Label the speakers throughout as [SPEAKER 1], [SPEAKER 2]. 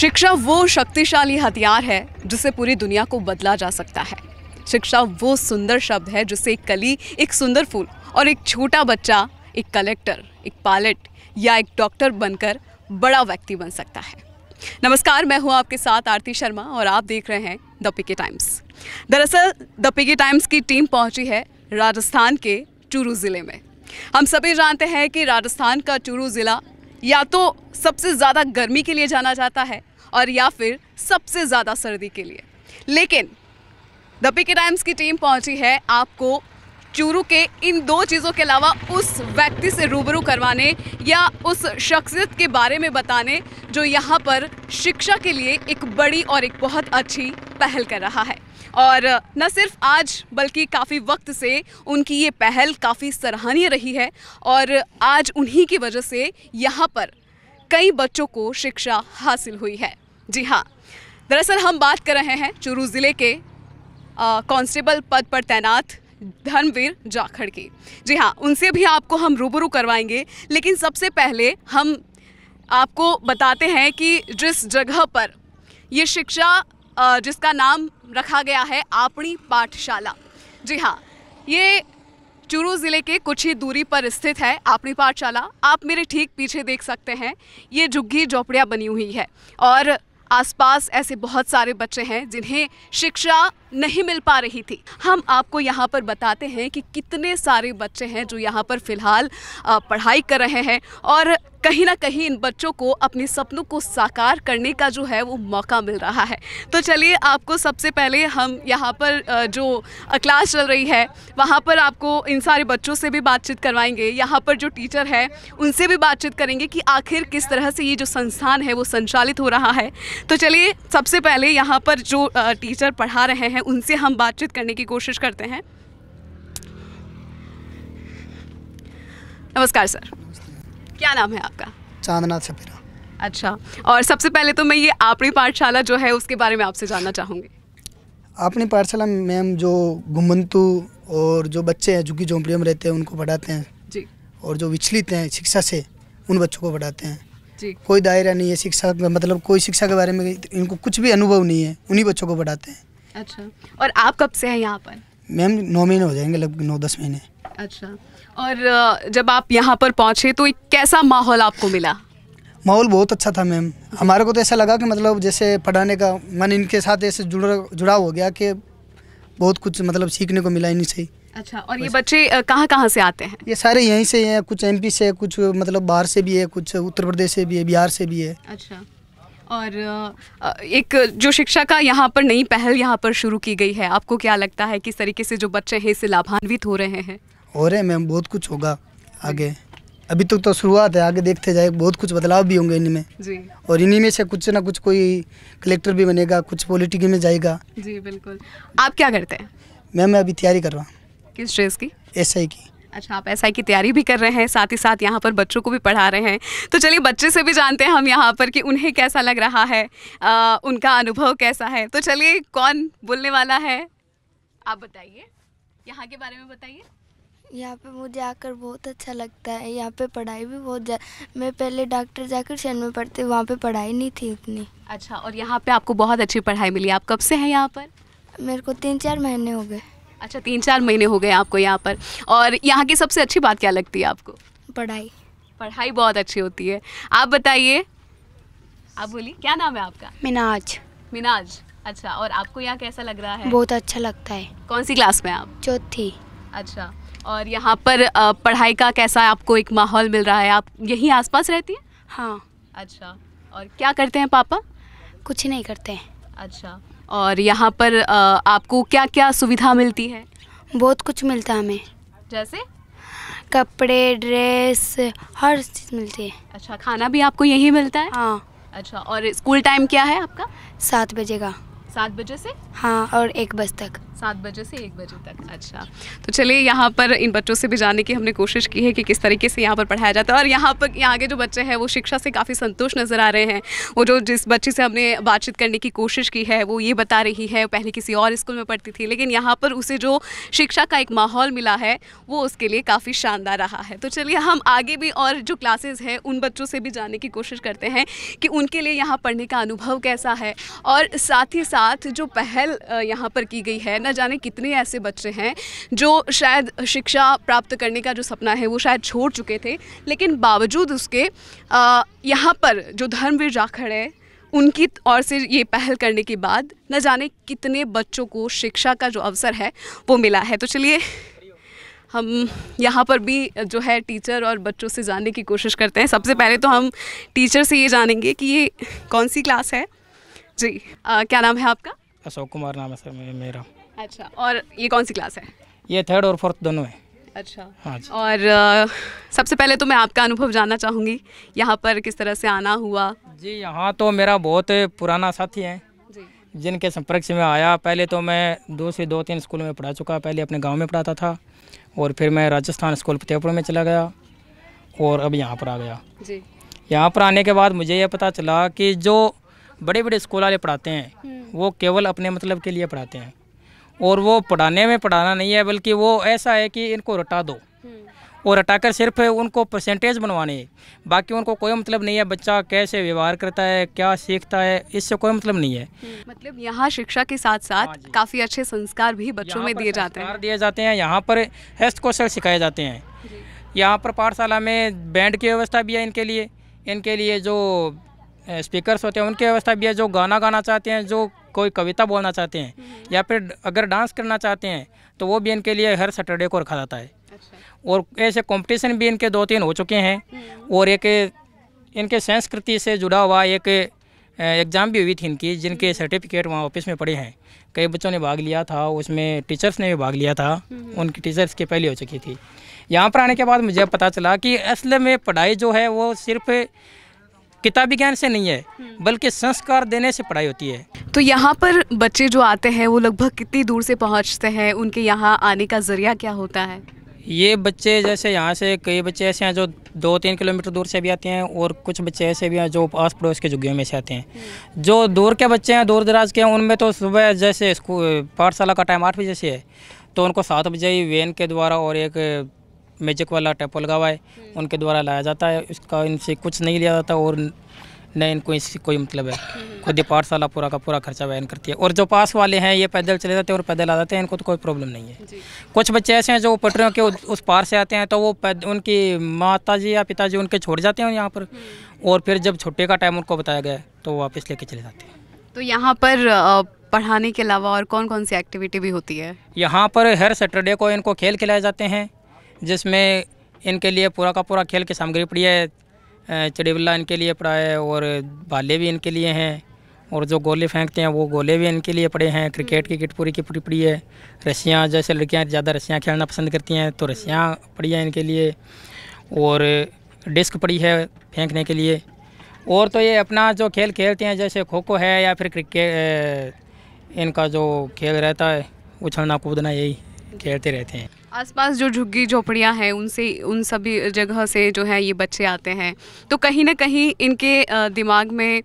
[SPEAKER 1] शिक्षा वो शक्तिशाली हथियार है जिसे पूरी दुनिया को बदला जा सकता है शिक्षा वो सुंदर शब्द है जिसे एक कली एक सुंदर फूल और एक छोटा बच्चा एक कलेक्टर एक पायलट या एक डॉक्टर बनकर बड़ा व्यक्ति बन सकता है नमस्कार मैं हूं आपके साथ आरती शर्मा और आप देख रहे हैं द पिके टाइम्स दरअसल द पिके टाइम्स की टीम पहुंची है राजस्थान के चूरू ज़िले में हम सभी जानते हैं कि राजस्थान का चूरू ज़िला या तो सबसे ज़्यादा गर्मी के लिए जाना जाता है और या फिर सबसे ज़्यादा सर्दी के लिए लेकिन द पिके टाइम्स की टीम पहुंची है आपको चूरू के इन दो चीज़ों के अलावा उस व्यक्ति से रूबरू करवाने या उस शख्सियत के बारे में बताने जो यहाँ पर शिक्षा के लिए एक बड़ी और एक बहुत अच्छी पहल कर रहा है और न सिर्फ आज बल्कि काफ़ी वक्त से उनकी ये पहल काफ़ी सराहनीय रही है और आज उन्हीं की वजह से यहाँ पर कई बच्चों को शिक्षा हासिल हुई है जी हाँ दरअसल हम बात कर रहे हैं चूरू ज़िले के कांस्टेबल पद पर तैनात धर्मवीर जाखड़ की जी हाँ उनसे भी आपको हम रूबरू करवाएंगे लेकिन सबसे पहले हम आपको बताते हैं कि जिस जगह पर ये शिक्षा जिसका नाम रखा गया है आपणी पाठशाला जी हाँ ये चूरू ज़िले के कुछ ही दूरी पर स्थित है आपनी पाठशाला आप मेरे ठीक पीछे देख सकते हैं ये झुग्गी झोपड़िया बनी हुई है और आसपास ऐसे बहुत सारे बच्चे हैं जिन्हें शिक्षा नहीं मिल पा रही थी हम आपको यहाँ पर बताते हैं कि कितने सारे बच्चे हैं जो यहाँ पर फ़िलहाल पढ़ाई कर रहे हैं और कहीं ना कहीं इन बच्चों को अपने सपनों को साकार करने का जो है वो मौका मिल रहा है तो चलिए आपको सबसे पहले हम यहाँ पर जो क्लास चल रही है वहाँ पर आपको इन सारे बच्चों से भी बातचीत करवाएंगे यहाँ पर जो टीचर है उनसे भी बातचीत करेंगे कि आखिर किस तरह से ये जो संस्थान है वो संचालित हो रहा है तो चलिए सबसे पहले यहाँ पर जो टीचर पढ़ा रहे हैं उनसे हम बातचीत करने की कोशिश करते हैं नमस्कार सर क्या नाम है आपका
[SPEAKER 2] चांदना छपेरा
[SPEAKER 1] अच्छा और सबसे पहले तो मैं ये आपणी पाठशाला जो है उसके बारे में आपसे जानना चाहूँगी
[SPEAKER 2] आपने पाठशाला मैम जो घुमंतु और जो बच्चे हैं झुग्गी झोंपड़ियों में रहते हैं उनको पढ़ाते हैं जी और जो विचलित हैं शिक्षा से उन बच्चों को पढ़ाते हैं जी कोई दायरा नहीं है शिक्षा मतलब कोई शिक्षा के बारे में इनको कुछ भी अनुभव नहीं है उन्हीं बच्चों को पढ़ाते
[SPEAKER 1] हैं अच्छा और आप कब से हैं यहाँ पर
[SPEAKER 2] मैम नौ महीने हो जाएंगे लगभग नौ दस महीने
[SPEAKER 1] अच्छा और जब आप यहाँ पर पहुँचे तो एक कैसा माहौल आपको मिला
[SPEAKER 2] माहौल बहुत अच्छा था मैम हमारे को तो ऐसा लगा कि मतलब जैसे पढ़ाने का मन इनके साथ ऐसे जुड़ा जुड़ाव हो गया कि बहुत कुछ मतलब सीखने को मिला इन्हीं से
[SPEAKER 1] अच्छा और ये बच्चे कहाँ कहाँ से आते हैं ये सारे यहीं
[SPEAKER 2] से हैं कुछ एमपी से कुछ मतलब बाहर से भी है कुछ उत्तर प्रदेश से भी है बिहार से भी है
[SPEAKER 1] अच्छा और एक जो शिक्षा का यहाँ पर नई पहल यहाँ पर शुरू की गई है आपको क्या लगता है किस तरीके से जो बच्चे हैं इससे लाभान्वित हो रहे हैं
[SPEAKER 2] हो रहे हैं मैम बहुत कुछ होगा आगे अभी तक तो, तो शुरुआत है आगे देखते जाए बहुत कुछ बदलाव भी होंगे इनमें जी और इन्हीं में से कुछ ना कुछ कोई कलेक्टर भी बनेगा कुछ पॉलिटिक में जाएगा जी बिल्कुल आप क्या करते हैं मैम मैं अभी तैयारी कर रहा हूँ किस ड्रेस की एस की
[SPEAKER 1] अच्छा आप एस की तैयारी भी कर रहे हैं साथ ही साथ यहाँ पर बच्चों को भी पढ़ा रहे हैं तो चलिए बच्चे से भी जानते हैं हम यहाँ पर कि उन्हें कैसा लग रहा है आ, उनका अनुभव कैसा है तो चलिए कौन बोलने वाला है आप बताइए यहाँ के बारे में बताइए
[SPEAKER 3] यहाँ पे मुझे आकर बहुत अच्छा लगता है यहाँ पे पढ़ाई भी बहुत मैं पहले डॉक्टर जाकर शहर में पढ़ती वहाँ पे पढ़ाई नहीं थी इतनी
[SPEAKER 1] अच्छा और यहाँ पे आपको बहुत अच्छी पढ़ाई मिली आप कब से हैं यहाँ पर मेरे को तीन चार महीने हो गए अच्छा तीन चार महीने हो गए आपको यहाँ पर और यहाँ की सबसे अच्छी बात क्या लगती है आपको पढ़ाई पढ़ाई बहुत अच्छी होती है आप बताइए आप बोलिए क्या नाम है आपका मिनाज मिनाज अच्छा और आपको यहाँ कैसा लग रहा है बहुत अच्छा लगता है कौन सी क्लास में आप चौथी अच्छा और यहाँ पर पढ़ाई का कैसा आपको एक माहौल मिल रहा है आप यहीं आसपास रहती हैं हाँ अच्छा और क्या करते हैं पापा कुछ नहीं करते हैं अच्छा और यहाँ पर आपको क्या क्या सुविधा मिलती है बहुत कुछ मिलता है हमें जैसे कपड़े ड्रेस हर चीज़ मिलती है अच्छा खाना भी आपको यही मिलता है हाँ अच्छा और स्कूल टाइम क्या है आपका सात बजे का सात बजे से हाँ और एक बज तक सात बजे से एक बजे तक अच्छा तो चलिए यहाँ पर इन बच्चों से भी जाने की हमने कोशिश की है कि किस तरीके से यहाँ पर पढ़ाया जाता है और यहाँ पर यहाँ के जो बच्चे हैं वो शिक्षा से काफ़ी संतोष नज़र आ रहे हैं वो जो जिस बच्चे से हमने बातचीत करने की कोशिश की है वो ये बता रही है पहले किसी और स्कूल में पढ़ती थी लेकिन यहाँ पर उसे जो शिक्षा का एक माहौल मिला है वो उसके लिए काफ़ी शानदार रहा है तो चलिए हम आगे भी और जो क्लासेस हैं उन बच्चों से भी जाने की कोशिश करते हैं कि उनके लिए यहाँ पढ़ने का अनुभव कैसा है और साथ ही साथ जो पहल यहाँ पर की गई है न ना जाने कितने ऐसे बच्चे हैं जो शायद शिक्षा प्राप्त करने का जो सपना है वो शायद छोड़ चुके थे लेकिन बावजूद उसके यहाँ पर जो धर्मवीर जाखड़ है उनकी और से ये पहल करने के बाद न जाने कितने बच्चों को शिक्षा का जो अवसर है वो मिला है तो चलिए हम यहाँ पर भी जो है टीचर और बच्चों से जानने की कोशिश करते हैं सबसे पहले तो हम टीचर से ये जानेंगे कि ये कौन सी क्लास है
[SPEAKER 3] जी आ, क्या नाम है आपका अशोक कुमार नाम है सर मेरा
[SPEAKER 1] अच्छा और ये कौन सी क्लास है
[SPEAKER 3] ये थर्ड और फोर्थ दोनों है अच्छा हाँ जी और आ,
[SPEAKER 1] सबसे पहले तो मैं आपका अनुभव जानना चाहूँगी यहाँ पर किस तरह से आना हुआ
[SPEAKER 3] जी यहाँ तो मेरा बहुत पुराना साथी है जिनके संपर्क से मैं आया पहले तो मैं दो से दो तीन स्कूल में पढ़ा चुका पहले अपने गांव में पढ़ाता था और फिर मैं राजस्थान स्कूल फतेहपुर में चला गया और अब यहाँ पर आ गया जी यहाँ पर आने के बाद मुझे ये पता चला कि जो बड़े बड़े स्कूल वाले पढ़ाते हैं हम्म। वो केवल अपने मतलब के लिए पढ़ाते हैं और वो पढ़ाने में पढ़ाना नहीं है बल्कि वो ऐसा है कि इनको रटा दो और हम्म। हटाकर सिर्फ उनको परसेंटेज बनवाने बाकी उनको कोई मतलब नहीं है बच्चा कैसे व्यवहार करता है क्या सीखता है इससे कोई मतलब नहीं है
[SPEAKER 1] हम्म। मतलब यहाँ शिक्षा के साथ साथ हाँ काफ़ी अच्छे संस्कार भी बच्चों में दिए जाते हैं
[SPEAKER 3] दिए जाते हैं यहाँ पर हेस्थ कौशल सिखाए जाते हैं यहाँ पर पाठशाला में बैंड की व्यवस्था भी है इनके लिए इनके लिए जो स्पीकर्स होते हैं उनकी व्यवस्था भी है जो गाना गाना चाहते हैं जो कोई कविता बोलना चाहते हैं हम्म, हम्म। या फिर अगर डांस करना चाहते हैं तो वो भी इनके लिए हर सैटरडे को रखा जाता है अच्छा। और ऐसे कंपटीशन भी इनके दो तीन हो चुके हैं हम्म, और एक इनके संस्कृति से जुड़ा हुआ एक एग्ज़ाम भी हुई थी इनकी जिनके सर्टिफिकेट वहाँ ऑफिस में पड़े हैं कई बच्चों ने भाग लिया था उसमें टीचर्स ने भी भाग लिया था उनकी टीचर्स की पहले हो चुकी थी यहाँ पर आने के बाद मुझे पता चला कि असल में पढ़ाई जो है वो सिर्फ़ किताबी ज्ञान से नहीं है हम्म। बल्कि संस्कार देने से पढ़ाई होती है
[SPEAKER 1] तो यहाँ पर बच्चे जो आते हैं वो लगभग कितनी दूर से पहुँचते हैं उनके यहाँ आने का ज़रिया क्या होता है
[SPEAKER 3] ये बच्चे जैसे यहाँ से कई बच्चे ऐसे हैं जो दो तीन किलोमीटर दूर से भी आते हैं और कुछ बच्चे ऐसे भी हैं जो आस पड़ोस के जुगियों में से आते हैं हम्म। जो दूर के बच्चे हैं दूर दराज के हैं उनमें तो सुबह जैसे पाठशाला का टाइम आठ बजे से है तो उनको सात बजे ही वैन के द्वारा और एक मैजिक वाला टेपो लगा हुआ है उनके द्वारा लाया जाता है उसका इनसे कुछ नहीं लिया जाता और न इनको इससे कोई मतलब है खुद ही पाठशाला पूरा का पूरा खर्चा वहन करती है और जो पास वाले हैं ये पैदल चले जाते हैं और पैदल आ जाते हैं इनको तो कोई प्रॉब्लम नहीं है कुछ बच्चे ऐसे हैं जो पटरियों के उस पार से आते हैं तो वो उनकी माता जी या पिताजी उनके छोड़ जाते हैं यहाँ पर हम्म। और फिर जब छुट्टी का टाइम उनको बताया गया तो वापस लेके चले जाते
[SPEAKER 1] हैं तो यहाँ पर पढ़ाने के अलावा और कौन कौन सी एक्टिविटी भी होती है
[SPEAKER 3] यहाँ पर हर सैटरडे को इनको खेल खिलाए जाते हैं जिसमें इनके लिए पूरा का पूरा खेल की सामग्री पड़ी है चिड़ीबल्ला इनके लिए पड़ा है और बाले भी इनके लिए हैं और जो गोले फेंकते हैं वो गोले भी इनके लिए पड़े हैं क्रिकेट की किट पूरी की पूरी पड़ी है रस्सियाँ जैसे लड़कियाँ ज़्यादा रस्सियाँ खेलना पसंद करती हैं तो रस्सियाँ पड़ी हैं इनके लिए और डिस्क पड़ी है फेंकने के लिए और तो ये अपना जो खेल खेलते हैं जैसे खो खो है या फिर क्रिकेट इनका जो खेल रहता है उछलना कूदना यही खेलते रहते हैं
[SPEAKER 1] आसपास जो झुग्गी झोपड़ियाँ हैं उनसे उन सभी जगह से जो है ये बच्चे आते हैं तो कहीं ना कहीं इनके दिमाग में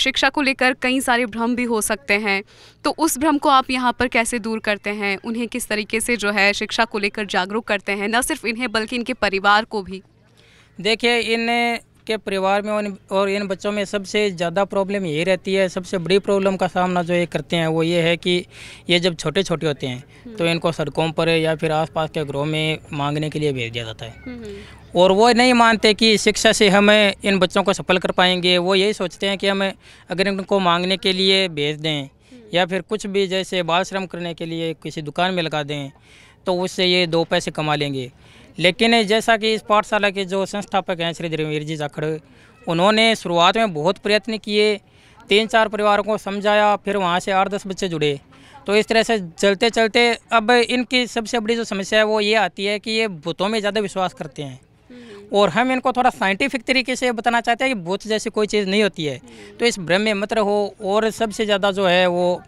[SPEAKER 1] शिक्षा को लेकर कई सारे भ्रम भी हो सकते हैं तो उस भ्रम को आप यहाँ पर कैसे दूर करते हैं उन्हें किस तरीके से जो है शिक्षा को लेकर जागरूक करते हैं न सिर्फ इन्हें बल्कि इनके परिवार को भी
[SPEAKER 3] देखिए इन के परिवार में और इन, और इन बच्चों में सबसे ज़्यादा प्रॉब्लम यही रहती है सबसे बड़ी प्रॉब्लम का सामना जो ये करते हैं वो ये है कि ये जब छोटे छोटे होते हैं हम्म। तो इनको सड़कों पर या फिर आसपास के घरों में मांगने के लिए भेज दिया जाता है हम्म, हम्म। और वो नहीं मानते कि शिक्षा से हमें इन बच्चों को सफल कर पाएंगे वो यही सोचते हैं कि हमें अगर इनको मांगने के लिए भेज दें या फिर कुछ भी जैसे बाल श्रम करने के लिए किसी दुकान में लगा दें तो उससे ये दो पैसे कमा लेंगे लेकिन जैसा कि इस पाठशाला के जो संस्थापक हैं श्री धर्मवीर जी जाखड़ उन्होंने शुरुआत में बहुत प्रयत्न किए तीन चार परिवारों को समझाया फिर वहाँ से आठ दस बच्चे जुड़े तो इस तरह से चलते चलते अब इनकी सबसे बड़ी जो समस्या है वो ये आती है कि ये भूतों में ज़्यादा विश्वास करते हैं हम्म। और हम इनको थोड़ा साइंटिफिक तरीके से बताना चाहते हैं कि भूत जैसी कोई चीज़ नहीं होती है हम्म। तो इस भ्रम में मत रहो और सबसे ज़्यादा जो है वो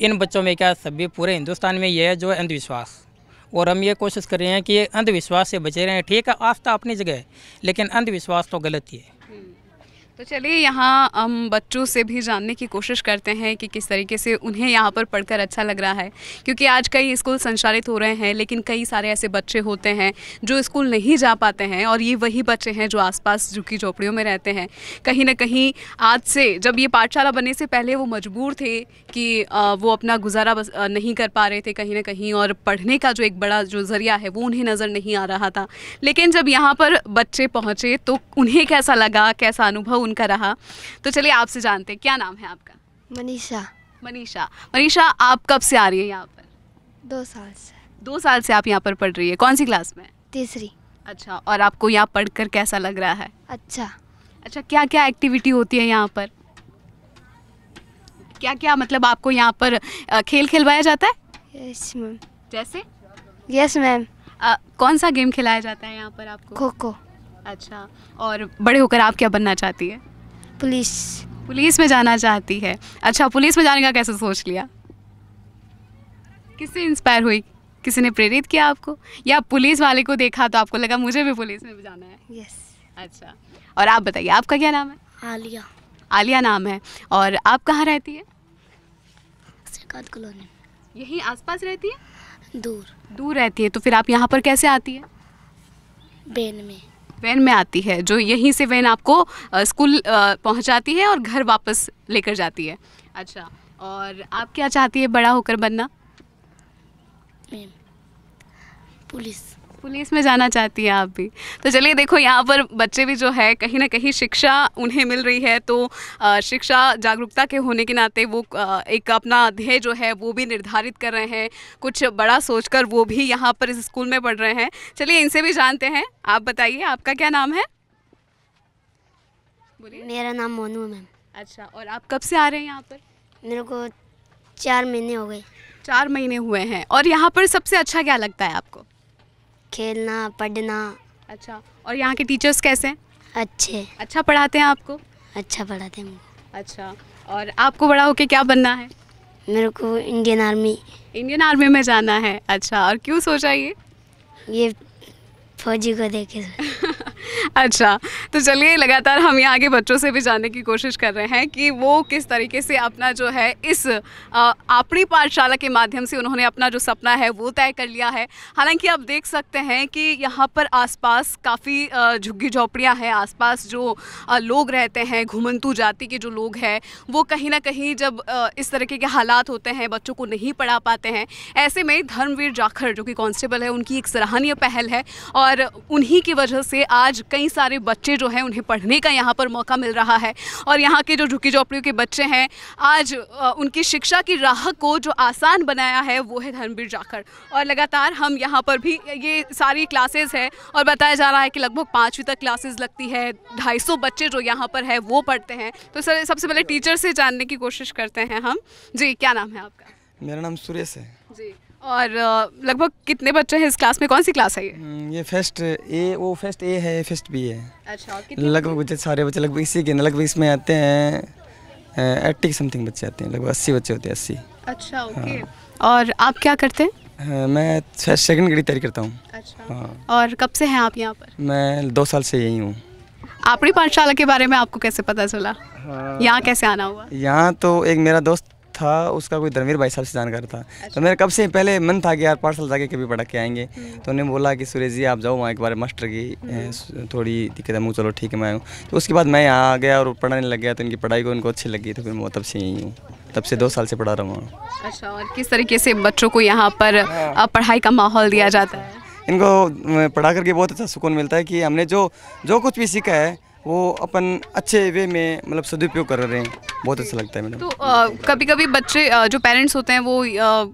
[SPEAKER 3] इन बच्चों में क्या सभी पूरे हिंदुस्तान में ये है जो अंधविश्वास और हम ये कोशिश कर रहे हैं कि ये अंधविश्वास से बचे रहें ठीक है आस्था अपनी जगह है लेकिन अंधविश्वास तो गलत ही है
[SPEAKER 1] तो चलिए यहाँ हम बच्चों से भी जानने की कोशिश करते हैं कि किस तरीके से उन्हें यहाँ पर पढ़कर अच्छा लग रहा है क्योंकि आज कई स्कूल संचालित हो रहे हैं लेकिन कई सारे ऐसे बच्चे होते हैं जो स्कूल नहीं जा पाते हैं और ये वही बच्चे हैं जो आसपास झुकी झोपड़ियों में रहते हैं कहीं ना कहीं आज से जब ये पाठशाला बनने से पहले वो मजबूर थे कि वो अपना गुजारा नहीं कर पा रहे थे कहीं ना कहीं और पढ़ने का जो एक बड़ा जो ज़रिया है वो उन्हें नज़र नहीं आ रहा था लेकिन जब यहाँ पर बच्चे पहुँचे तो उन्हें कैसा लगा कैसा अनुभव फ़ोन का रहा तो चलिए आपसे जानते हैं क्या नाम है आपका मनीषा मनीषा मनीषा आप कब से आ रही है यहाँ पर दो साल से दो साल से आप यहाँ पर पढ़ रही है कौन सी क्लास में तीसरी अच्छा और आपको यहाँ पढ़कर कैसा लग रहा है अच्छा अच्छा क्या क्या एक्टिविटी होती है यहाँ पर क्या क्या मतलब आपको यहाँ पर खेल खेलवाया जाता है यस मैम जैसे यस मैम कौन सा गेम खिलाया जाता है यहाँ पर आपको खो खो अच्छा और बड़े होकर आप क्या बनना चाहती है पुलिस पुलिस में जाना चाहती है अच्छा पुलिस में जाने का कैसे सोच लिया किससे इंस्पायर हुई किसी ने प्रेरित किया आपको या पुलिस वाले को देखा तो आपको लगा मुझे भी पुलिस में जाना है यस अच्छा और आप बताइए आपका क्या नाम है आलिया आलिया नाम है और आप कहाँ रहती है कॉलोनी यहीं आसपास रहती है दूर दूर रहती है तो फिर आप यहाँ पर कैसे आती है बेन में वैन में आती है जो यहीं से वैन आपको स्कूल पहुंचाती है और घर वापस लेकर जाती है अच्छा और आप क्या चाहती है बड़ा होकर बनना पुलिस पुलिस में जाना चाहती हैं आप भी तो चलिए देखो यहाँ पर बच्चे भी जो है कहीं ना कहीं शिक्षा उन्हें मिल रही है तो शिक्षा जागरूकता के होने के नाते वो एक अपना ध्येय जो है वो भी निर्धारित कर रहे हैं कुछ बड़ा सोचकर वो भी यहाँ पर इस स्कूल में पढ़ रहे हैं चलिए इनसे भी जानते हैं आप बताइए आपका क्या नाम है बोलिए मेरा नाम मोनू है मैम अच्छा और आप कब से आ रहे हैं यहाँ पर मेरे को चार महीने हो गए चार महीने हुए हैं और यहाँ पर सबसे अच्छा क्या लगता है आपको खेलना पढ़ना अच्छा और यहाँ के टीचर्स कैसे हैं अच्छे अच्छा पढ़ाते हैं आपको अच्छा पढ़ाते हैं अच्छा और आपको बड़ा होके क्या बनना है मेरे को इंडियन आर्मी इंडियन आर्मी में जाना है अच्छा और क्यों सोचा ये ये फौजी को देखे अच्छा तो चलिए लगातार हम यहाँ के बच्चों से भी जानने की कोशिश कर रहे हैं कि वो किस तरीके से अपना जो है इस आपड़ी पाठशाला के माध्यम से उन्होंने अपना जो सपना है वो तय कर लिया है हालांकि आप देख सकते हैं कि यहाँ पर आसपास काफ़ी झुग्गी झोपड़ियाँ हैं आसपास जो लोग रहते हैं घुमंतू जाति के जो लोग हैं वो कहीं ना कहीं जब इस तरीके के हालात होते हैं बच्चों को नहीं पढ़ा पाते हैं ऐसे में धर्मवीर जाखड़ जो कि कॉन्स्टेबल है उनकी एक सराहनीय पहल है और उन्हीं की वजह से आज कई सारे बच्चे जो हैं उन्हें पढ़ने का यहाँ पर मौका मिल रहा है और यहाँ के जो झुकी झोपड़ियों के बच्चे हैं आज उनकी शिक्षा की राह को जो आसान बनाया है वो है धर्मवीर जाखड़ और लगातार हम यहाँ पर भी ये सारी क्लासेस है और बताया जा रहा है कि लगभग पाँचवीं तक क्लासेस लगती है ढाई बच्चे जो यहाँ पर है वो पढ़ते हैं तो सर सबसे पहले टीचर से जानने की कोशिश करते हैं हम जी क्या नाम है आपका
[SPEAKER 4] मेरा नाम सुरेश है
[SPEAKER 1] जी और लगभग कितने बच्चे हैं इस क्लास में कौन सी क्लास है ये हम्म,
[SPEAKER 4] ये फर्स्ट ए वो फर्स्ट ए है फर्स्ट बी है अच्छा लगभग बच्चे सारे बच्चे लगभग इसी के लगभग इसमें आते हैं एट्टी समथिंग बच्चे आते हैं लगभग अस्सी बच्चे होते हैं अस्सी
[SPEAKER 1] अच्छा ओके हाँ।
[SPEAKER 4] और आप क्या करते हैं मैं सेकंड ग्रेड तैयारी करता हूँ अच्छा हाँ।
[SPEAKER 1] और कब से हैं आप यहाँ पर
[SPEAKER 4] मैं दो साल से यही हूँ
[SPEAKER 1] आपड़ी पाठशाला के बारे में आपको कैसे पता चला हाँ। यहाँ कैसे आना हुआ
[SPEAKER 4] यहाँ तो एक मेरा दोस्त था उसका कोई धर्मवीर भाई साहब से जानकार था तो अच्छा। तो मेरा कब से पहले मन था कि यार पार्सल जाके कभी पढ़ के आएंगे हम्म। तो उन्होंने बोला कि सुरेश जी आप जाओ वहाँ एक बार मास्टर की हम्म। थोड़ी दिक्कत है मुँह चलो ठीक है मैं आऊँ तो उसके बाद मैं यहाँ आ गया और पढ़ने लग गया तो इनकी पढ़ाई को उनको अच्छी लगी तो फिर मैं तब से यहीं हूँ तब से दो साल से पढ़ा रहा
[SPEAKER 1] हूँ अच्छा और किस तरीके से बच्चों को यहाँ पर हाँ। पढ़ाई का माहौल दिया जाता है
[SPEAKER 4] इनको पढ़ा करके बहुत अच्छा सुकून मिलता है कि हमने जो जो कुछ भी सीखा है वो अपन अच्छे वे में मतलब सदुपयोग कर रहे हैं बहुत अच्छा लगता है मैडम
[SPEAKER 1] तो आ, कभी कभी बच्चे जो पेरेंट्स होते हैं वो आ,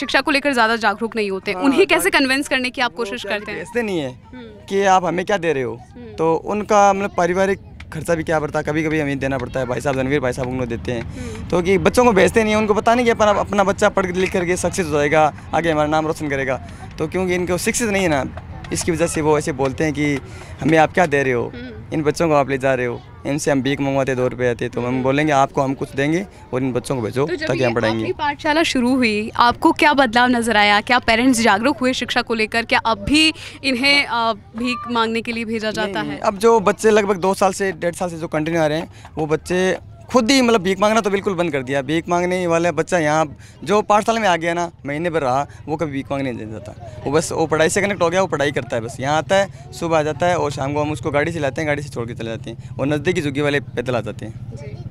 [SPEAKER 1] शिक्षा को लेकर ज़्यादा जागरूक नहीं होते हाँ, उन्हें तो कैसे कन्विंस करने की आप कोशिश करते हैं ऐसे नहीं है हम्म।
[SPEAKER 4] कि आप हमें क्या दे रहे हो हम्म। तो उनका मतलब पारिवारिक खर्चा भी क्या पड़ता है कभी कभी हमें देना पड़ता है भाई साहब धनवीर भाई साहब उन देते हैं हम्म। तो कि बच्चों को भेजते नहीं है उनको पता नहीं कि अपना अपना बच्चा पढ़ लिख करके सक्सेस हो जाएगा आगे हमारा नाम रोशन करेगा तो क्योंकि इनको शिक्षित नहीं है ना इसकी वजह से वो ऐसे बोलते हैं कि हमें आप क्या दे रहे हो इन बच्चों को आप ले जा रहे हो इनसे हम बीक मंगवाते दो रुपये आते तो हम हम्म। बोलेंगे आपको हम कुछ देंगे और इन बच्चों को भेजो तो ताकि हम पढ़ाएंगे
[SPEAKER 1] पाठशाला शुरू हुई आपको क्या बदलाव नजर आया क्या पेरेंट्स जागरूक हुए शिक्षा को लेकर क्या अब भी इन्हें भीख मांगने के लिए भेजा जाता है अब
[SPEAKER 4] जो बच्चे लगभग दो साल से डेढ़ साल से जो कंटिन्यू आ रहे हैं वो बच्चे खुद ही मतलब भीख मांगना तो बिल्कुल बंद कर दिया भीख मांगने वाला बच्चा यहाँ जो साल में आ गया ना महीने भर रहा वो कभी भीख मांगने नहीं जाता वो बस वो पढ़ाई से कनेक्ट हो गया वो पढ़ाई करता है बस यहाँ आता है सुबह आ जाता है और शाम को हम उसको गाड़ी से लाते हैं गाड़ी से छोड़ के चले जाते हैं और नज़दीकी झुग्गी वाले पैदल आ जाते
[SPEAKER 1] हैं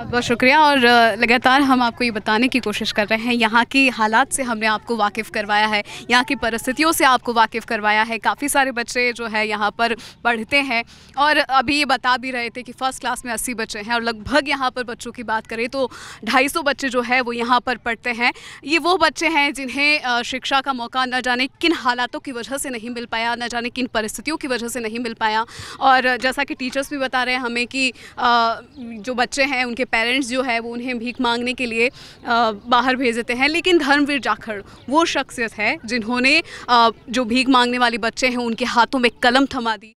[SPEAKER 1] बहुत बहुत शुक्रिया और लगातार हम आपको ये बताने की कोशिश कर रहे हैं यहाँ की हालात से हमने आपको वाकिफ़ करवाया है यहाँ की परिस्थितियों से आपको वाकिफ़ करवाया है काफ़ी सारे बच्चे जो है यहाँ पर पढ़ते हैं और अभी ये बता भी रहे थे कि फ़र्स्ट क्लास में अस्सी बच्चे हैं और लगभग यहाँ पर बच्चों की बात करें तो ढाई बच्चे जो है वो यहाँ पर पढ़ते हैं ये वो बच्चे हैं जिन्हें शिक्षा का मौका न जाने किन हालातों की वजह से नहीं मिल पाया न जाने किन परिस्थितियों की वजह से नहीं मिल पाया और जैसा कि टीचर्स भी बता रहे हैं हमें कि जो बच्चे हैं उनके पेरेंट्स जो है वो उन्हें भीख मांगने के लिए बाहर भेज देते हैं लेकिन धर्मवीर जाखड़ वो शख्सियत है जिन्होंने जो भीख मांगने वाले बच्चे हैं उनके हाथों में कलम थमा दी